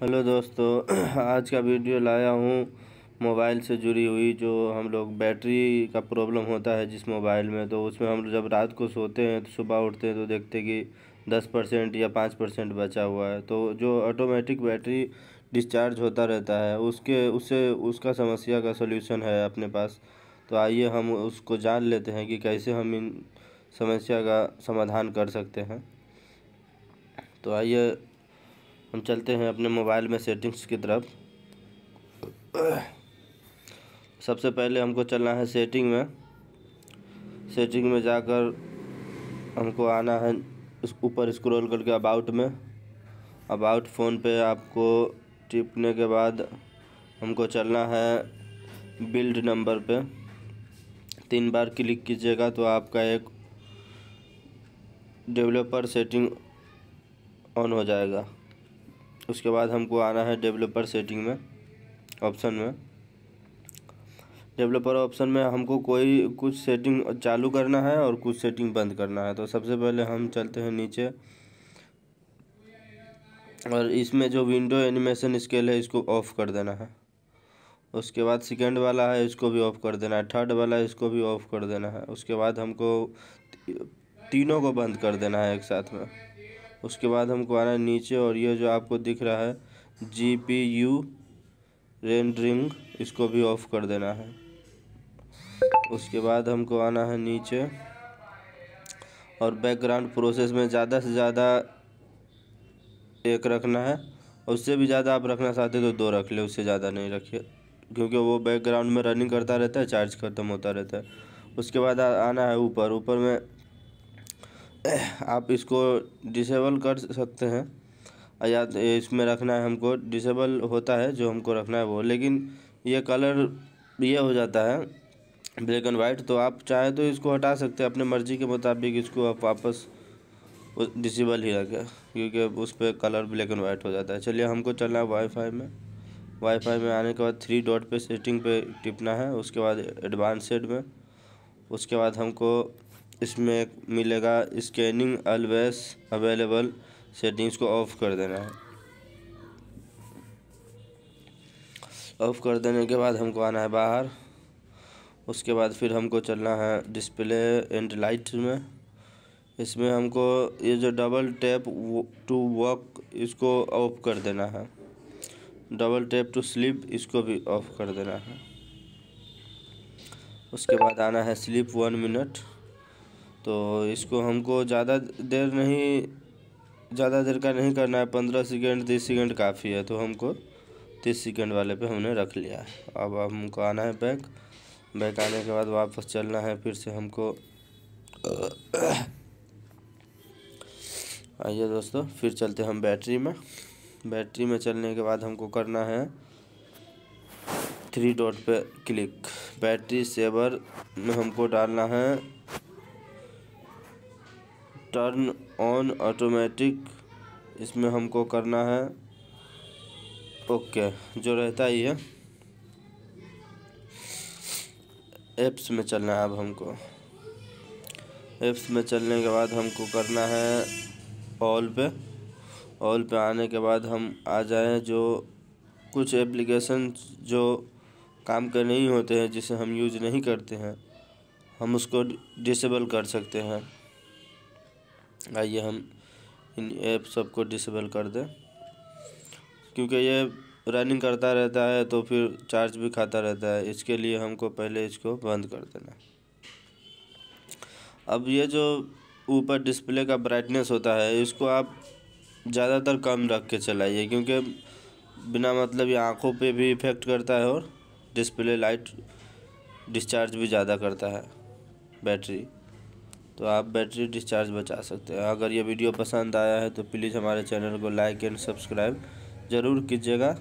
hello दोस्तों आज का वीडियो लाया हूँ मोबाइल से जुड़ी हुई जो हम लोग बैटरी का प्रॉब्लम होता है जिस मोबाइल में तो उसमें हम लोग जब रात को सोते हैं तो सुबह उठते हैं तो देखते हैं कि दस परसेंट या पाँच परसेंट बचा हुआ है तो जो ऑटोमेटिक बैटरी डिस्चार्ज होता रहता है उसके उससे उसका समस्या का सोल्यूशन है अपने पास तो आइए हम उसको जान लेते हैं कि कैसे हम इन समस्या का समाधान कर सकते हैं तो आइए हम चलते हैं अपने मोबाइल में सेटिंग्स की तरफ सबसे पहले हमको चलना है सेटिंग में सेटिंग में जाकर हमको आना है ऊपर स्क्रॉल करके अबाउट में अबाउट फ़ोन पे आपको टिपने के बाद हमको चलना है बिल्ड नंबर पे तीन बार क्लिक कीजिएगा तो आपका एक डेवलपर सेटिंग ऑन हो जाएगा उसके बाद हमको आना है डेवलपर सेटिंग में ऑप्शन में डेवलपर ऑप्शन में हमको कोई कुछ सेटिंग चालू करना है और कुछ सेटिंग बंद करना है तो सबसे पहले हम चलते हैं नीचे और इसमें जो विंडो एनिमेशन स्केल है इसको ऑफ़ कर देना है उसके बाद सेकेंड वाला है इसको भी ऑफ़ कर देना है थर्ड वाला है इसको भी ऑफ़ कर देना है उसके बाद हमको तीनों को बंद कर देना है एक साथ में उसके बाद हमको आना है नीचे और ये जो आपको दिख रहा है जी पी यू रेंडरिंग इसको भी ऑफ कर देना है उसके बाद हमको आना है नीचे और बैकग्राउंड प्रोसेस में ज़्यादा से ज़्यादा एक रखना है उससे भी ज़्यादा आप रखना चाहते तो दो रख ले उससे ज़्यादा नहीं रखिए क्योंकि वो बैकग्राउंड में रनिंग करता रहता है चार्ज खत्म होता रहता है उसके बाद आना है ऊपर ऊपर में आप इसको डिसेबल कर सकते हैं या इसमें रखना है हमको डिसेबल होता है जो हमको रखना है वो लेकिन ये कलर ये हो जाता है ब्लैक एंड वाइट तो आप चाहे तो इसको हटा सकते हैं अपने मर्ज़ी के मुताबिक इसको आप वापस डिसेबल ही रखें क्योंकि उस पर कलर ब्लैक एंड वाइट हो जाता है चलिए हमको चलना है वाईफाई में वाईफाई में आने के बाद थ्री डॉट पे सेटिंग पे टिपना है उसके बाद एडवांस सेट में उसके बाद हमको इसमें मिलेगा स्कैनिंग अलवेज अवेलेबल सेटिंग्स को ऑफ़ कर देना है ऑफ़ कर देने के बाद हमको आना है बाहर उसके बाद फिर हमको चलना है डिस्प्ले एंड लाइट में इसमें हमको ये जो डबल टैप टू वॉक इसको ऑफ कर देना है डबल टैप टू स्लीप इसको भी ऑफ कर देना है उसके बाद आना है स्लीप वन मिनट तो इसको हमको ज़्यादा देर नहीं ज़्यादा देर का नहीं करना है पंद्रह सेकेंड तीस सेकेंड काफ़ी है तो हमको तीस सेकेंड वाले पे हमने रख लिया है अब हमको आना है बैग बैग आने के बाद वापस चलना है फिर से हमको आइए दोस्तों फिर चलते हम बैटरी में बैटरी में चलने के बाद हमको करना है थ्री डॉट पे क्लिक बैटरी सेवर में हमको डालना है टर्न ऑन ऑटोमेटिक इसमें हमको करना है ओके जो रहता ही है एप्स में चलना है अब हमको एप्स में चलने के बाद हमको करना है ऑल पे ऑल पे आने के बाद हम आ जाएं जो कुछ एप्लीकेशन जो काम के नहीं होते हैं जिसे हम यूज नहीं करते हैं हम उसको डिसेबल कर सकते हैं आइए हम इन ऐप सबको डिसेबल कर दें क्योंकि ये रनिंग करता रहता है तो फिर चार्ज भी खाता रहता है इसके लिए हमको पहले इसको बंद कर देना अब ये जो ऊपर डिस्प्ले का ब्राइटनेस होता है इसको आप ज़्यादातर कम रख के चलाइए क्योंकि बिना मतलब ये आँखों पे भी इफ़ेक्ट करता है और डिस्प्ले लाइट डिस्चार्ज भी ज़्यादा करता है बैटरी तो आप बैटरी डिस्चार्ज बचा सकते हैं अगर ये वीडियो पसंद आया है तो प्लीज़ हमारे चैनल को लाइक एंड सब्सक्राइब ज़रूर कीजिएगा